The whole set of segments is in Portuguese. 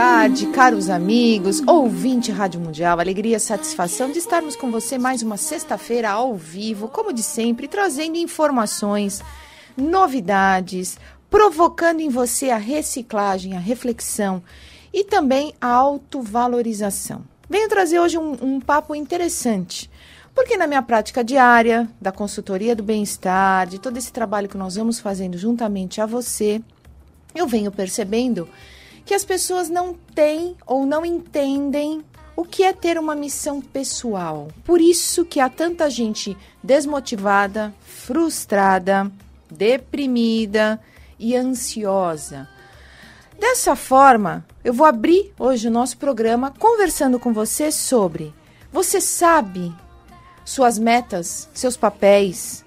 tarde, caros amigos, ouvinte Rádio Mundial. Alegria e satisfação de estarmos com você mais uma sexta-feira ao vivo, como de sempre, trazendo informações, novidades, provocando em você a reciclagem, a reflexão e também a autovalorização. Venho trazer hoje um, um papo interessante. Porque na minha prática diária, da consultoria do bem-estar, de todo esse trabalho que nós vamos fazendo juntamente a você, eu venho percebendo que as pessoas não têm ou não entendem o que é ter uma missão pessoal. Por isso que há tanta gente desmotivada, frustrada, deprimida e ansiosa. Dessa forma, eu vou abrir hoje o nosso programa conversando com você sobre você sabe suas metas, seus papéis,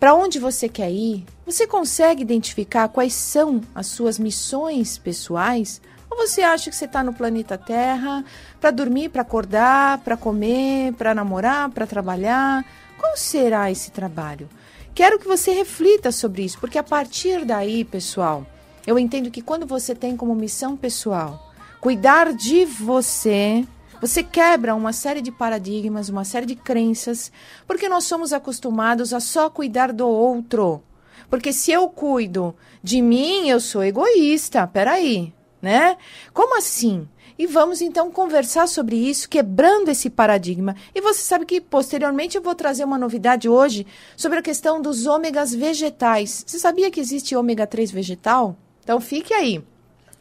para onde você quer ir, você consegue identificar quais são as suas missões pessoais? Ou você acha que você está no planeta Terra para dormir, para acordar, para comer, para namorar, para trabalhar? Qual será esse trabalho? Quero que você reflita sobre isso, porque a partir daí, pessoal, eu entendo que quando você tem como missão pessoal cuidar de você, você quebra uma série de paradigmas, uma série de crenças, porque nós somos acostumados a só cuidar do outro. Porque se eu cuido de mim, eu sou egoísta. Peraí, né? Como assim? E vamos então conversar sobre isso, quebrando esse paradigma. E você sabe que posteriormente eu vou trazer uma novidade hoje sobre a questão dos ômegas vegetais. Você sabia que existe ômega 3 vegetal? Então fique aí.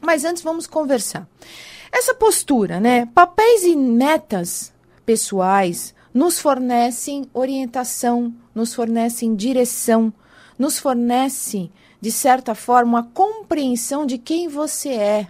Mas antes vamos conversar. Essa postura, né? Papéis e metas pessoais nos fornecem orientação, nos fornecem direção, nos fornece, de certa forma, a compreensão de quem você é.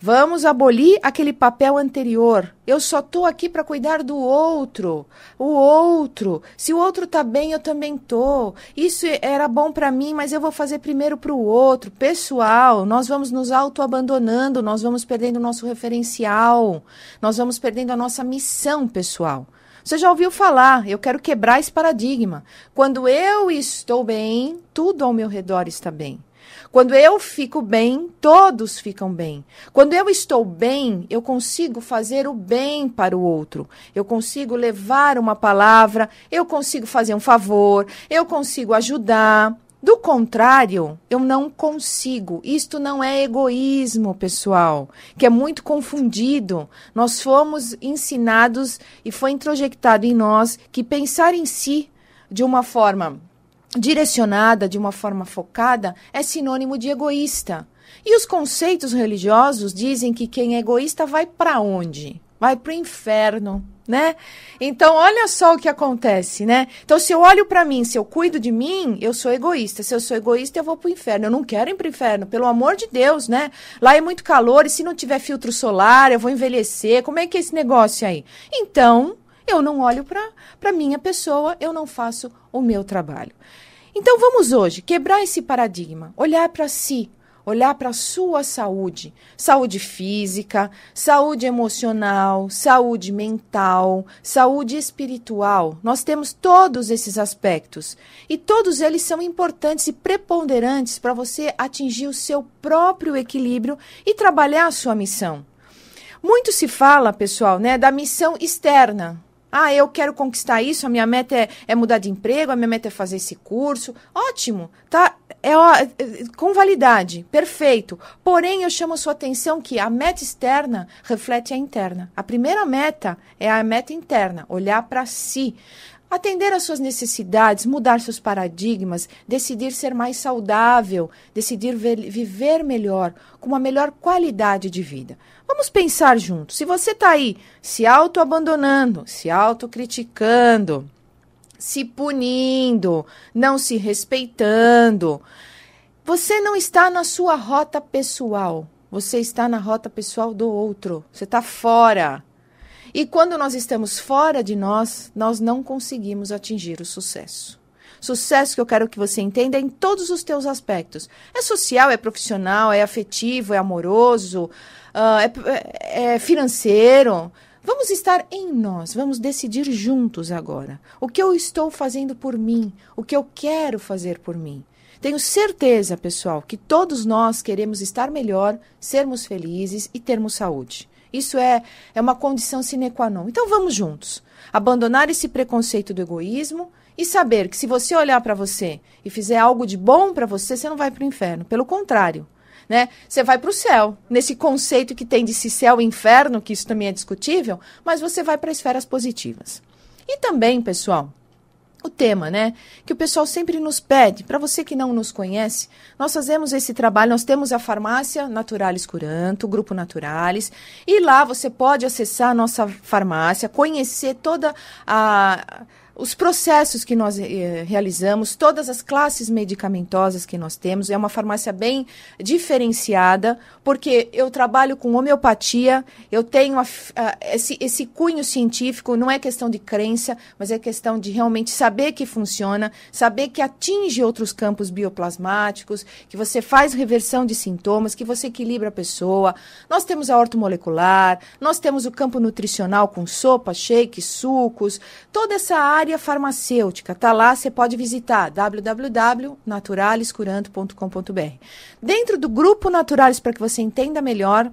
Vamos abolir aquele papel anterior. Eu só estou aqui para cuidar do outro. O outro. Se o outro está bem, eu também tô. Isso era bom para mim, mas eu vou fazer primeiro para o outro. Pessoal, nós vamos nos auto-abandonando, nós vamos perdendo o nosso referencial, nós vamos perdendo a nossa missão pessoal. Você já ouviu falar, eu quero quebrar esse paradigma. Quando eu estou bem, tudo ao meu redor está bem. Quando eu fico bem, todos ficam bem. Quando eu estou bem, eu consigo fazer o bem para o outro. Eu consigo levar uma palavra, eu consigo fazer um favor, eu consigo ajudar. Do contrário, eu não consigo. Isto não é egoísmo, pessoal, que é muito confundido. Nós fomos ensinados e foi introjectado em nós que pensar em si de uma forma direcionada, de uma forma focada, é sinônimo de egoísta. E os conceitos religiosos dizem que quem é egoísta vai para onde? Vai para o inferno, né? Então, olha só o que acontece, né? Então, se eu olho para mim, se eu cuido de mim, eu sou egoísta. Se eu sou egoísta, eu vou pro inferno. Eu não quero ir pro inferno, pelo amor de Deus, né? Lá é muito calor e se não tiver filtro solar, eu vou envelhecer. Como é que é esse negócio aí? Então, eu não olho para para minha pessoa, eu não faço o meu trabalho. Então, vamos hoje quebrar esse paradigma, olhar para si, olhar para a sua saúde, saúde física, saúde emocional, saúde mental, saúde espiritual. Nós temos todos esses aspectos e todos eles são importantes e preponderantes para você atingir o seu próprio equilíbrio e trabalhar a sua missão. Muito se fala, pessoal, né, da missão externa, ah, eu quero conquistar isso, a minha meta é, é mudar de emprego, a minha meta é fazer esse curso. Ótimo, tá? É, ó, com validade, perfeito. Porém, eu chamo a sua atenção que a meta externa reflete a interna. A primeira meta é a meta interna, olhar para si atender às suas necessidades, mudar seus paradigmas, decidir ser mais saudável, decidir ver, viver melhor, com uma melhor qualidade de vida. Vamos pensar juntos. Se você está aí se auto-abandonando, se auto-criticando, se punindo, não se respeitando, você não está na sua rota pessoal. Você está na rota pessoal do outro. Você está fora. E quando nós estamos fora de nós, nós não conseguimos atingir o sucesso. Sucesso que eu quero que você entenda é em todos os teus aspectos. É social, é profissional, é afetivo, é amoroso, uh, é, é financeiro. Vamos estar em nós, vamos decidir juntos agora. O que eu estou fazendo por mim, o que eu quero fazer por mim. Tenho certeza, pessoal, que todos nós queremos estar melhor, sermos felizes e termos saúde. Isso é, é uma condição sine qua non. Então vamos juntos. Abandonar esse preconceito do egoísmo, e saber que se você olhar para você e fizer algo de bom para você, você não vai para o inferno. Pelo contrário, né? Você vai para o céu, nesse conceito que tem de se céu e inferno, que isso também é discutível, mas você vai para esferas positivas. E também, pessoal, o tema, né? Que o pessoal sempre nos pede. Para você que não nos conhece, nós fazemos esse trabalho. Nós temos a farmácia Naturalis Curanto, o Grupo Naturalis, e lá você pode acessar a nossa farmácia, conhecer toda a os processos que nós eh, realizamos, todas as classes medicamentosas que nós temos. É uma farmácia bem diferenciada, porque eu trabalho com homeopatia, eu tenho a, a, esse, esse cunho científico, não é questão de crença, mas é questão de realmente saber que funciona, saber que atinge outros campos bioplasmáticos, que você faz reversão de sintomas, que você equilibra a pessoa. Nós temos a ortomolecular, nós temos o campo nutricional com sopa, shake, sucos, toda essa área Farmacêutica, tá lá, você pode visitar www.naturalescuranto.com.br. Dentro do grupo Naturales, para que você entenda melhor,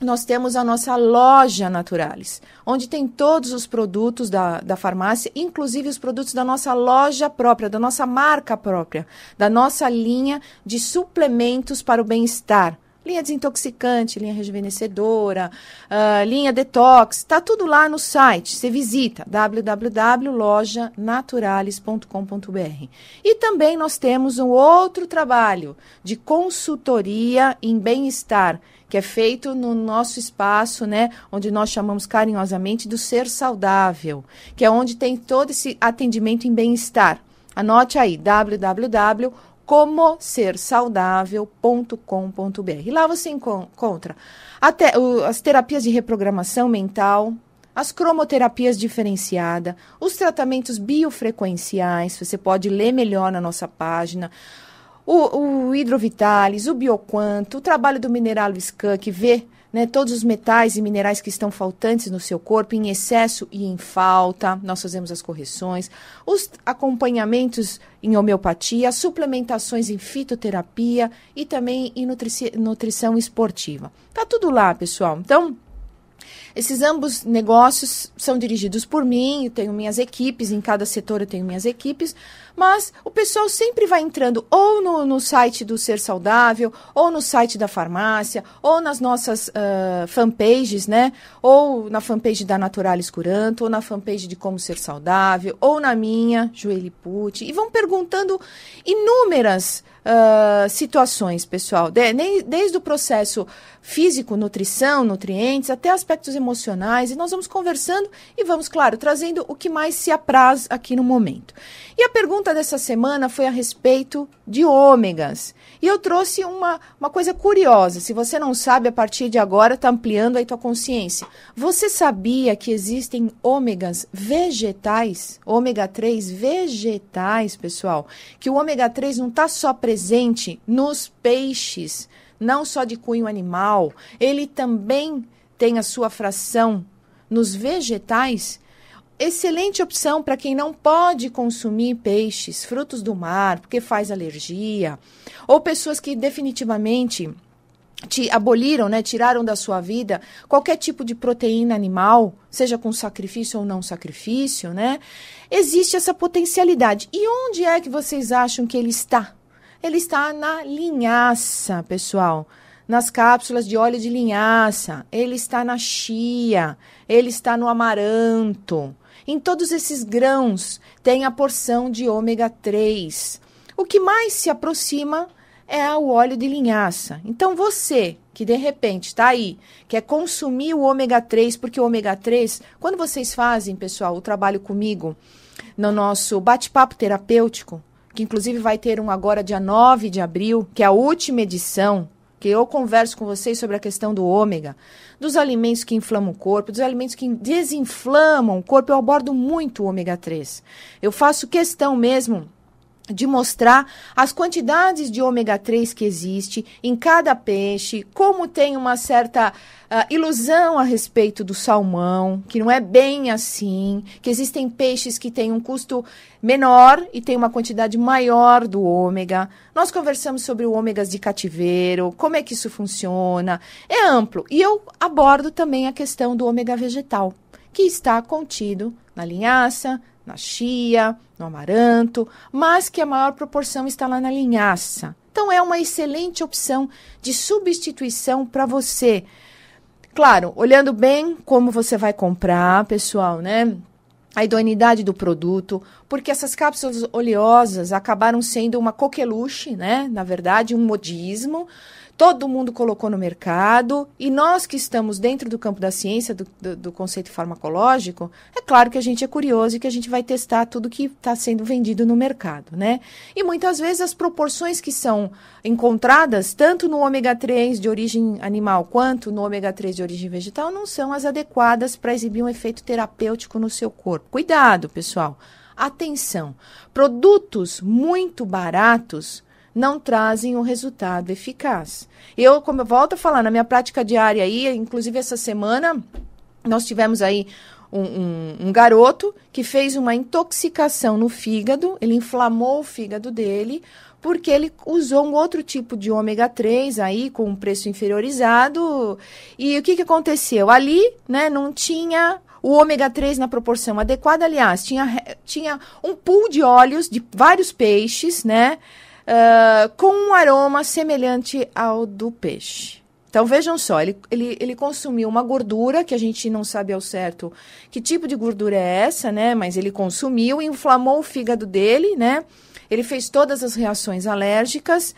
nós temos a nossa loja Naturales, onde tem todos os produtos da, da farmácia, inclusive os produtos da nossa loja própria, da nossa marca própria, da nossa linha de suplementos para o bem-estar Linha desintoxicante, linha rejuvenescedora, uh, linha detox, está tudo lá no site. Você visita www.lojanaturalis.com.br. E também nós temos um outro trabalho de consultoria em bem-estar que é feito no nosso espaço, né, onde nós chamamos carinhosamente do ser saudável, que é onde tem todo esse atendimento em bem-estar. Anote aí www como ser saudável.com.br. Lá você encontra até as terapias de reprogramação mental, as cromoterapias diferenciadas, os tratamentos biofrequenciais, você pode ler melhor na nossa página. O, o Hidrovitalis, o Bioquanto, o trabalho do Mineral Scan, que vê né, todos os metais e minerais que estão faltantes no seu corpo, em excesso e em falta, nós fazemos as correções, os acompanhamentos em homeopatia, as suplementações em fitoterapia e também em nutrição esportiva. Tá tudo lá, pessoal. Então, esses ambos negócios são dirigidos por mim, eu tenho minhas equipes, em cada setor eu tenho minhas equipes, mas o pessoal sempre vai entrando ou no, no site do Ser Saudável, ou no site da farmácia, ou nas nossas uh, fanpages, né? Ou na fanpage da Naturalis Curanto, ou na fanpage de Como Ser Saudável, ou na minha, Joeli Pucci, e vão perguntando inúmeras Uh, situações, pessoal. De, nem, desde o processo físico, nutrição, nutrientes, até aspectos emocionais e nós vamos conversando e vamos, claro, trazendo o que mais se apraz aqui no momento. E a pergunta dessa semana foi a respeito de ômegas. E eu trouxe uma, uma coisa curiosa. Se você não sabe, a partir de agora está ampliando aí tua consciência. Você sabia que existem ômegas vegetais, ômega 3 vegetais, pessoal? Que o ômega 3 não está só presente nos peixes, não só de cunho animal, ele também tem a sua fração nos vegetais, excelente opção para quem não pode consumir peixes, frutos do mar, porque faz alergia, ou pessoas que definitivamente te aboliram, né, tiraram da sua vida qualquer tipo de proteína animal, seja com sacrifício ou não sacrifício, né? Existe essa potencialidade. E onde é que vocês acham que ele está? Ele está na linhaça, pessoal nas cápsulas de óleo de linhaça, ele está na chia, ele está no amaranto. Em todos esses grãos tem a porção de ômega 3. O que mais se aproxima é o óleo de linhaça. Então você que de repente está aí, quer consumir o ômega 3, porque o ômega 3, quando vocês fazem, pessoal, o trabalho comigo no nosso bate-papo terapêutico, que inclusive vai ter um agora dia 9 de abril, que é a última edição eu converso com vocês sobre a questão do ômega, dos alimentos que inflamam o corpo, dos alimentos que desinflamam o corpo, eu abordo muito o ômega 3. Eu faço questão mesmo de mostrar as quantidades de ômega 3 que existe em cada peixe, como tem uma certa uh, ilusão a respeito do salmão, que não é bem assim, que existem peixes que têm um custo menor e têm uma quantidade maior do ômega. Nós conversamos sobre o ômegas de cativeiro, como é que isso funciona. É amplo. E eu abordo também a questão do ômega vegetal, que está contido na linhaça, na chia, no amaranto, mas que a maior proporção está lá na linhaça. Então é uma excelente opção de substituição para você. Claro, olhando bem como você vai comprar, pessoal, né? A idoneidade do produto, porque essas cápsulas oleosas acabaram sendo uma coqueluche, né? Na verdade, um modismo. Todo mundo colocou no mercado e nós que estamos dentro do campo da ciência, do, do, do conceito farmacológico, é claro que a gente é curioso e que a gente vai testar tudo que está sendo vendido no mercado, né? E muitas vezes as proporções que são encontradas, tanto no ômega 3 de origem animal quanto no ômega 3 de origem vegetal, não são as adequadas para exibir um efeito terapêutico no seu corpo. Cuidado, pessoal! Atenção: produtos muito baratos não trazem um resultado eficaz. Eu, como eu volto a falar, na minha prática diária aí, inclusive essa semana, nós tivemos aí um, um, um, garoto que fez uma intoxicação no fígado, ele inflamou o fígado dele, porque ele usou um outro tipo de ômega 3 aí, com um preço inferiorizado. E o que, que aconteceu? Ali, né, não tinha o ômega 3 na proporção adequada. Aliás, tinha, tinha um pool de óleos de vários peixes, né? Uh, com um aroma semelhante ao do peixe. Então vejam só, ele, ele, ele consumiu uma gordura que a gente não sabe ao certo que tipo de gordura é essa, né? Mas ele consumiu, inflamou o fígado dele, né? Ele fez todas as reações alérgicas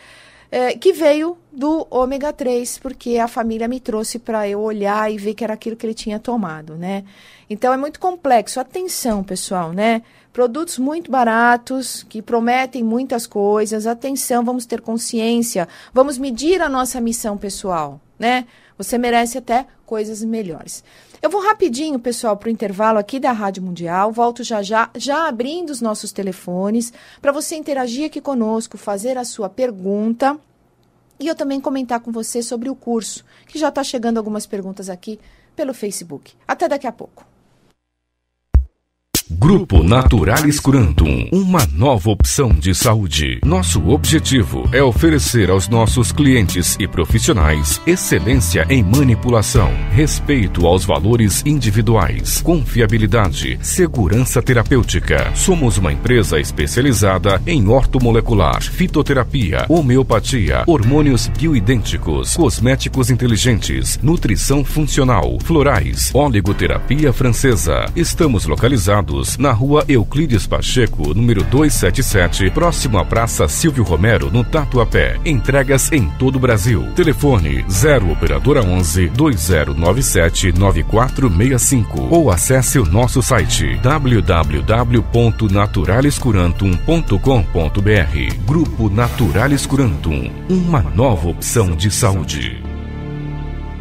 é, que veio do ômega 3, porque a família me trouxe para eu olhar e ver que era aquilo que ele tinha tomado, né? Então é muito complexo. Atenção, pessoal, né? Produtos muito baratos, que prometem muitas coisas. Atenção, vamos ter consciência, vamos medir a nossa missão pessoal, né? Você merece até coisas melhores. Eu vou rapidinho, pessoal, para o intervalo aqui da Rádio Mundial. Volto já já, já abrindo os nossos telefones para você interagir aqui conosco, fazer a sua pergunta e eu também comentar com você sobre o curso, que já está chegando algumas perguntas aqui pelo Facebook. Até daqui a pouco. Grupo Naturalis Curantum, uma nova opção de saúde. Nosso objetivo é oferecer aos nossos clientes e profissionais excelência em manipulação, respeito aos valores individuais, confiabilidade, segurança terapêutica. Somos uma empresa especializada em ortomolecular, fitoterapia, homeopatia, hormônios bioidênticos, cosméticos inteligentes, nutrição funcional, florais, oligoterapia francesa. Estamos localizados na rua Euclides Pacheco, número 277, próximo à Praça Silvio Romero, no Tatuapé. Entregas em todo o Brasil. Telefone 0 Operadora 11 2097 9465 ou acesse o nosso site www.naturalescurantum.com.br Grupo Naturales Escurantum, uma nova opção de saúde.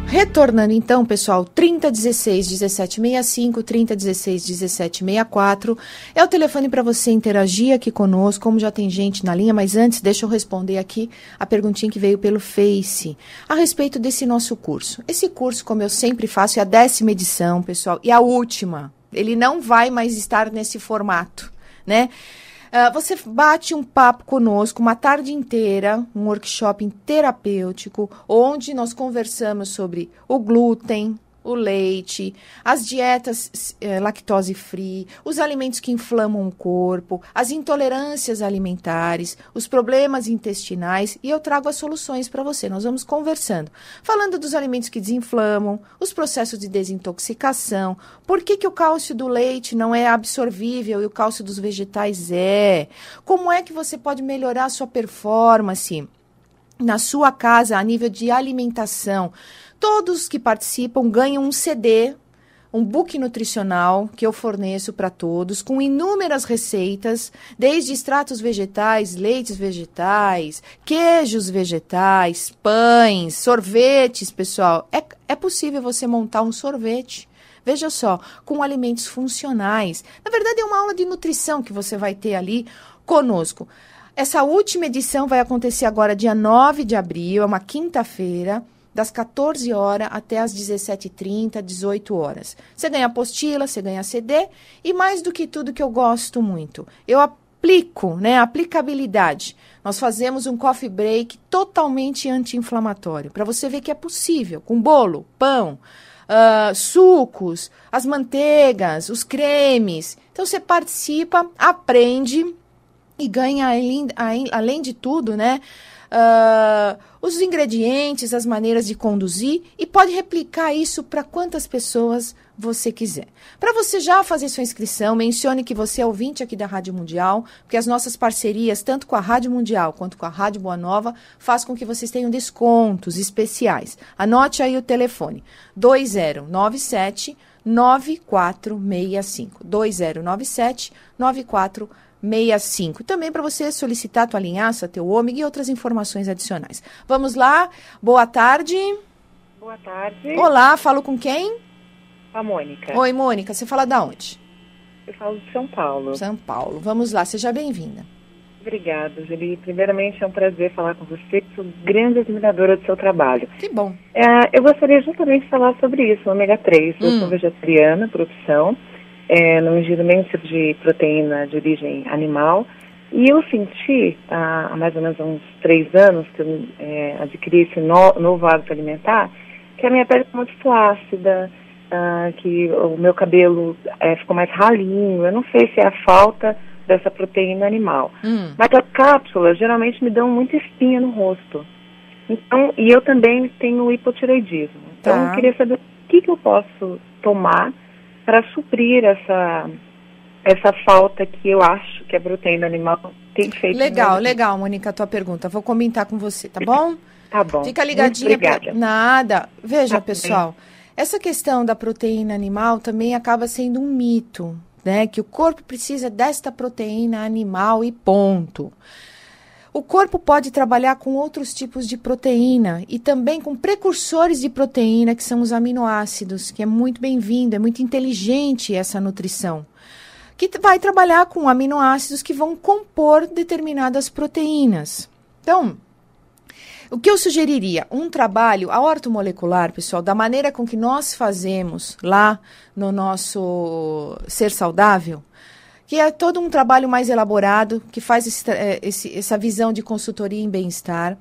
Retornando então, pessoal, 3016 1765, 3016 1764 é o telefone para você interagir aqui conosco, como já tem gente na linha, mas antes deixa eu responder aqui a perguntinha que veio pelo Face a respeito desse nosso curso. Esse curso, como eu sempre faço, é a décima edição, pessoal, e a última. Ele não vai mais estar nesse formato, né? Ah, você bate um papo conosco uma tarde inteira, um workshop terapêutico, onde nós conversamos sobre o glúten, o leite, as dietas é, lactose free, os alimentos que inflamam o corpo, as intolerâncias alimentares, os problemas intestinais e eu trago as soluções para você. Nós vamos conversando, falando dos alimentos que desinflamam, os processos de desintoxicação, por que, que o cálcio do leite não é absorvível e o cálcio dos vegetais é, como é que você pode melhorar a sua performance na sua casa a nível de alimentação Todos que participam ganham um CD, um book nutricional que eu forneço para todos, com inúmeras receitas, desde extratos vegetais, leites vegetais, queijos vegetais, pães, sorvetes, pessoal. É, é possível você montar um sorvete. Veja só, com alimentos funcionais. Na verdade, é uma aula de nutrição que você vai ter ali conosco. Essa última edição vai acontecer agora, dia 9 de abril, é uma quinta-feira das 14 horas até as 17h30, 18 horas. Você ganha apostila, você ganha CD e mais do que tudo que eu gosto muito, eu aplico, né, aplicabilidade. Nós fazemos um coffee break totalmente anti-inflamatório, para você ver que é possível, com bolo, pão, Uh, sucos, as manteigas, os cremes. Então você participa, aprende e ganha além, além de tudo, né? uh, os ingredientes, as maneiras de conduzir e pode replicar isso para quantas pessoas você quiser. Para você já fazer sua inscrição, mencione que você é ouvinte aqui da Rádio Mundial, porque as nossas parcerias, tanto com a Rádio Mundial quanto com a Rádio Boa Nova, faz com que vocês tenham descontos especiais. Anote aí o telefone: 2097 9465 2097 9465 65. Também para você solicitar tua linhaça, teu ômega e outras informações adicionais. Vamos lá, boa tarde. Boa tarde. Olá, falo com quem? A Mônica. Oi, Mônica, você fala da onde? Eu falo de São Paulo. São Paulo, vamos lá, seja bem-vinda. Obrigada, Julie. Primeiramente, é um prazer falar com você, que sou grande admiradora do seu trabalho. Que bom. É, eu gostaria justamente de falar sobre isso, o ômega 3. Eu sou hum. vegetariana, por opção é, no ingerimento de proteína de origem animal. E eu senti, há, há mais ou menos uns três anos que eu é, adquiri esse no, novo hábito alimentar, que a minha pele ficou muito flácida, que o meu cabelo é, ficou mais ralinho. Eu não sei se é a falta dessa proteína animal. Hum. Mas as cápsulas geralmente me dão muita espinha no rosto. Então, e eu também tenho hipotireoidismo. Então, tá. Então, eu queria saber o que, que eu posso tomar para suprir essa, essa falta que eu acho que a proteína animal tem feito. Legal, legal, Mônica, a tua pergunta. Vou comentar com você, tá bom? tá bom. Fica ligadinha. Pra... Nada. Veja, tá pessoal, bem. essa questão da proteína animal também acaba sendo um mito, né? Que o corpo precisa desta proteína animal e ponto. O corpo pode trabalhar com outros tipos de proteína e também com precursores de proteína, que são os aminoácidos, que é muito bem-vindo, é muito inteligente essa nutrição, que vai trabalhar com aminoácidos que vão compor determinadas proteínas. Então, o que eu sugeriria? Um trabalho a ortomolecular, pessoal, da maneira com que nós fazemos lá no nosso Ser Saudável, que é todo um trabalho mais elaborado, que faz esse, eh, esse, essa visão de consultoria em bem-estar.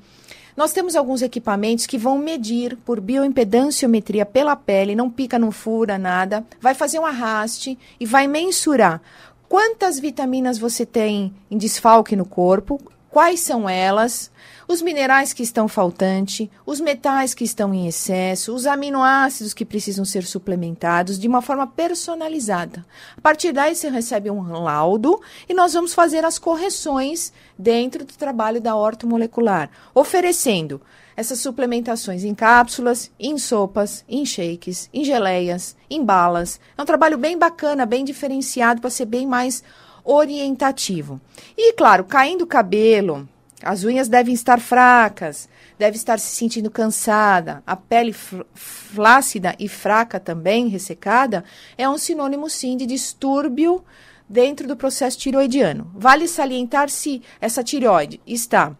Nós temos alguns equipamentos que vão medir por bioimpedanciometria pela pele, não pica, não fura, nada. Vai fazer um arraste e vai mensurar quantas vitaminas você tem em desfalque no corpo, Quais são elas? Os minerais que estão faltante, os metais que estão em excesso, os aminoácidos que precisam ser suplementados de uma forma personalizada. A partir daí você recebe um laudo e nós vamos fazer as correções dentro do trabalho da ortomolecular, oferecendo essas suplementações em cápsulas, em sopas, em shakes, em geleias, em balas. É um trabalho bem bacana, bem diferenciado para ser bem mais orientativo. E, claro, caindo o cabelo, as unhas devem estar fracas, deve estar se sentindo cansada, a pele flácida e fraca também, ressecada, é um sinônimo sim de distúrbio dentro do processo tiroidiano. Vale salientar se essa tiroide está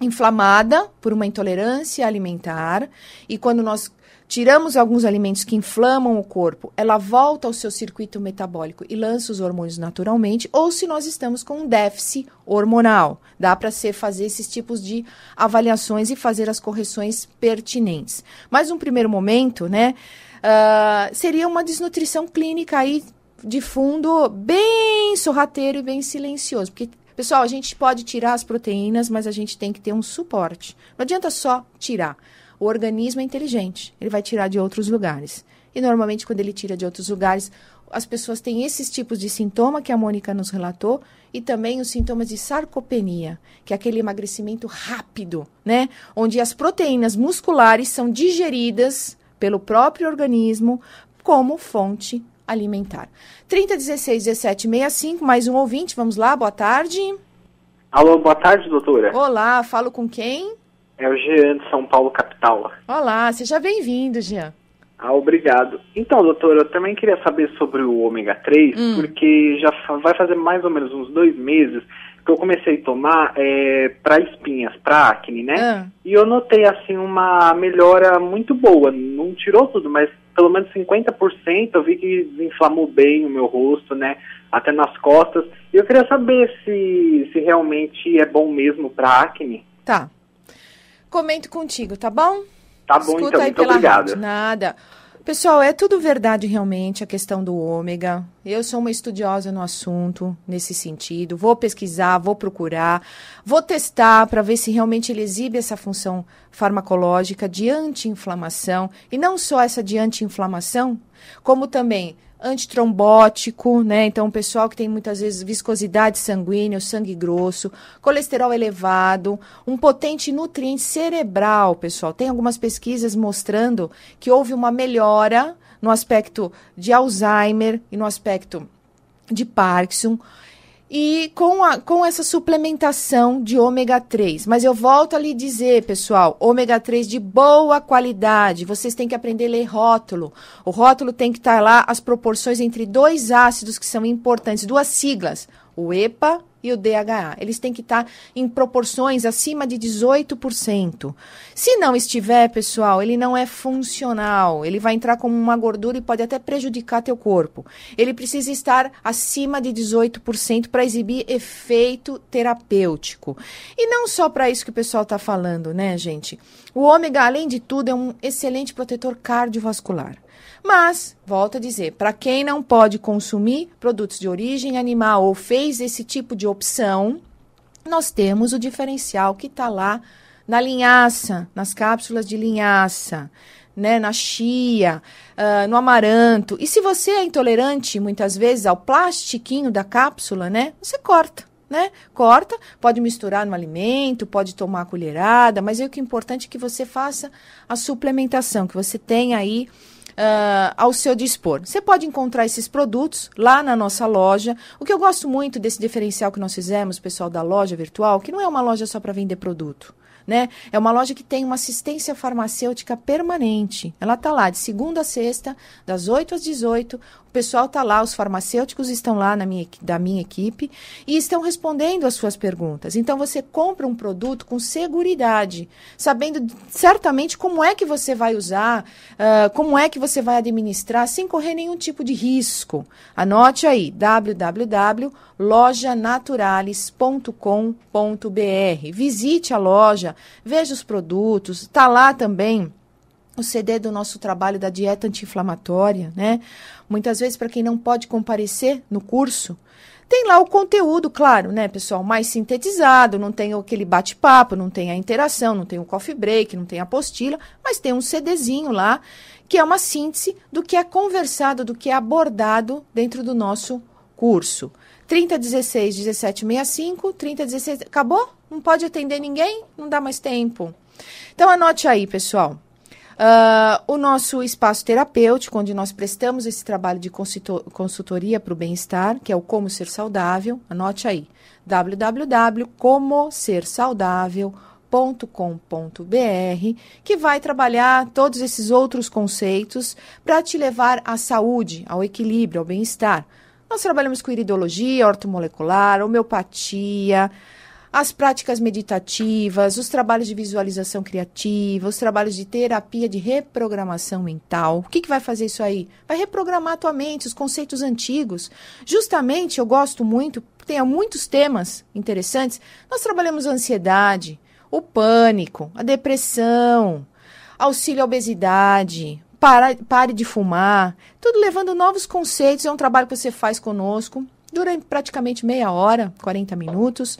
inflamada por uma intolerância alimentar e quando nós tiramos alguns alimentos que inflamam o corpo, ela volta ao seu circuito metabólico e lança os hormônios naturalmente, ou se nós estamos com um déficit hormonal. Dá para ser fazer esses tipos de avaliações e fazer as correções pertinentes. Mas um primeiro momento, né, uh, seria uma desnutrição clínica aí de fundo bem sorrateiro e bem silencioso, porque Pessoal, a gente pode tirar as proteínas, mas a gente tem que ter um suporte. Não adianta só tirar. O organismo é inteligente, ele vai tirar de outros lugares. E normalmente, quando ele tira de outros lugares, as pessoas têm esses tipos de sintoma que a Mônica nos relatou e também os sintomas de sarcopenia, que é aquele emagrecimento rápido, né? Onde as proteínas musculares são digeridas pelo próprio organismo como fonte alimentar. 3016 1765, mais um ouvinte, vamos lá, boa tarde. Alô, boa tarde, doutora. Olá, falo com quem? É o Jean de São Paulo, capital. Olá, seja bem-vindo, Jean. Ah, obrigado. Então, doutora, eu também queria saber sobre o ômega 3, hum. porque já vai fazer mais ou menos uns dois meses que eu comecei a tomar é, para espinhas, para acne, né? Ah. E eu notei, assim, uma melhora muito boa. Não tirou tudo, mas pelo menos 50%. Eu vi que desinflamou bem o meu rosto, né? Até nas costas. E eu queria saber se, se realmente é bom mesmo para acne. Tá comento contigo, tá bom? Tá bom, Escuta então, aí muito obrigado. Nada. Pessoal, é tudo verdade realmente a questão do ômega. Eu sou uma estudiosa no assunto, nesse sentido. Vou pesquisar, vou procurar, vou testar para ver se realmente ele exibe essa função farmacológica de anti-inflamação. E não só essa de anti-inflamação, como também antitrombótico, né? Então, o pessoal que tem muitas vezes viscosidade sanguínea, sangue grosso, colesterol elevado, um potente nutriente cerebral, pessoal. Tem algumas pesquisas mostrando que houve uma melhora no aspecto de Alzheimer e no aspecto de Parkinson. E com, a, com essa suplementação de ômega 3. Mas eu volto a lhe dizer, pessoal, ômega 3 de boa qualidade. Vocês têm que aprender a ler rótulo. O rótulo tem que estar lá as proporções entre dois ácidos que são importantes, duas siglas, o EPA e o DHA. Eles têm que estar em proporções acima de 18%. Se não estiver, pessoal, ele não é funcional. Ele vai entrar como uma gordura e pode até prejudicar teu corpo. Ele precisa estar acima de 18% para exibir efeito terapêutico. E não só para isso que o pessoal está falando, né, gente? O ômega, além de tudo, é um excelente protetor cardiovascular. Mas, volto a dizer, para quem não pode consumir produtos de origem animal ou fez esse tipo de opção, nós temos o diferencial que está lá na linhaça, nas cápsulas de linhaça, né, na chia, uh, no amaranto. E se você é intolerante, muitas vezes, ao plastiquinho da cápsula, né, você corta né? Corta, pode misturar no alimento, pode tomar a colherada, mas é o que é importante é que você faça a suplementação, que você tenha aí uh, ao seu dispor. Você pode encontrar esses produtos lá na nossa loja. O que eu gosto muito desse diferencial que nós fizemos, pessoal da loja virtual, que não é uma loja só para vender produto. Né? É uma loja que tem uma assistência farmacêutica permanente. Ela está lá de segunda a sexta, das 8 às 18, o pessoal está lá, os farmacêuticos estão lá na minha, da minha equipe e estão respondendo as suas perguntas. Então você compra um produto com segurança, sabendo certamente como é que você vai usar, uh, como é que você vai administrar, sem correr nenhum tipo de risco. Anote aí www.lojanaturales.com.br. Visite a loja, veja os produtos, está lá também o CD do nosso trabalho da dieta anti-inflamatória, né? Muitas vezes, para quem não pode comparecer no curso, tem lá o conteúdo, claro, né, pessoal, mais sintetizado, não tem aquele bate-papo, não tem a interação, não tem o coffee break, não tem a apostila, mas tem um CDzinho lá, que é uma síntese do que é conversado, do que é abordado dentro do nosso curso. 3016 1765, 3016, acabou? Não pode atender ninguém? Não dá mais tempo. Então anote aí, pessoal. Uh, o nosso espaço terapêutico, onde nós prestamos esse trabalho de consultoria para o bem-estar, que é o Como Ser Saudável. Anote aí, www.comosersaudável.com.br, que vai trabalhar todos esses outros conceitos para te levar à saúde, ao equilíbrio, ao bem-estar. Nós trabalhamos com iridologia, ortomolecular, homeopatia, as práticas meditativas, os trabalhos de visualização criativa, os trabalhos de terapia de reprogramação mental. O que, que vai fazer isso aí? Vai reprogramar a tua mente, os conceitos antigos. Justamente, eu gosto muito, tem muitos temas interessantes. Nós trabalhamos a ansiedade, o pânico, a depressão, auxílio à obesidade, para, pare de fumar, tudo levando novos conceitos. É um trabalho que você faz conosco durante praticamente meia hora, 40 minutos.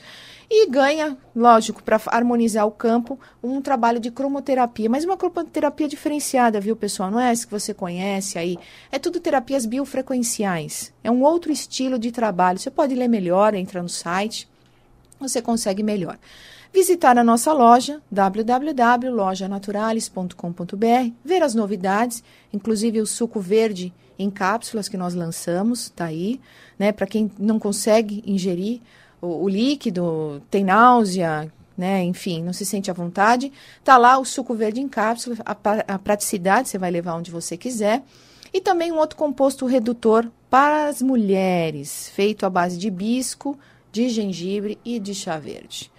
E ganha, lógico, para harmonizar o campo, um trabalho de cromoterapia, mas uma cromoterapia diferenciada, viu, pessoal? Não é essa que você conhece aí. É tudo terapias biofrequenciais. É um outro estilo de trabalho. Você pode ler melhor, entra no site, você consegue melhor visitar a nossa loja www.lojanaturales.com.br, ver as novidades, inclusive o suco verde em cápsulas que nós lançamos, tá aí, né, para quem não consegue ingerir o, o líquido, tem náusea, né? Enfim, não se sente à vontade. Tá lá o suco verde em cápsula, a, a, praticidade, você vai levar onde você quiser. E também um outro composto redutor para as mulheres, feito à base de bisco, de gengibre e de chá verde.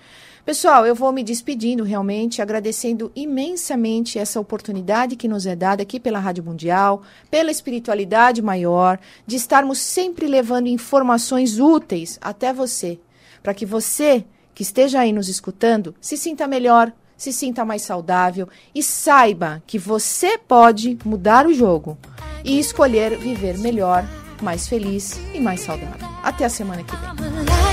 Pessoal, eu vou me despedindo realmente, agradecendo imensamente essa oportunidade que nos é dada aqui pela Rádio Mundial, pela espiritualidade maior, de estarmos sempre levando informações úteis até você para que você que esteja aí nos escutando se sinta melhor, se sinta mais saudável e saiba que você pode mudar o jogo e escolher viver melhor, mais feliz e mais saudável. Até a semana que vem.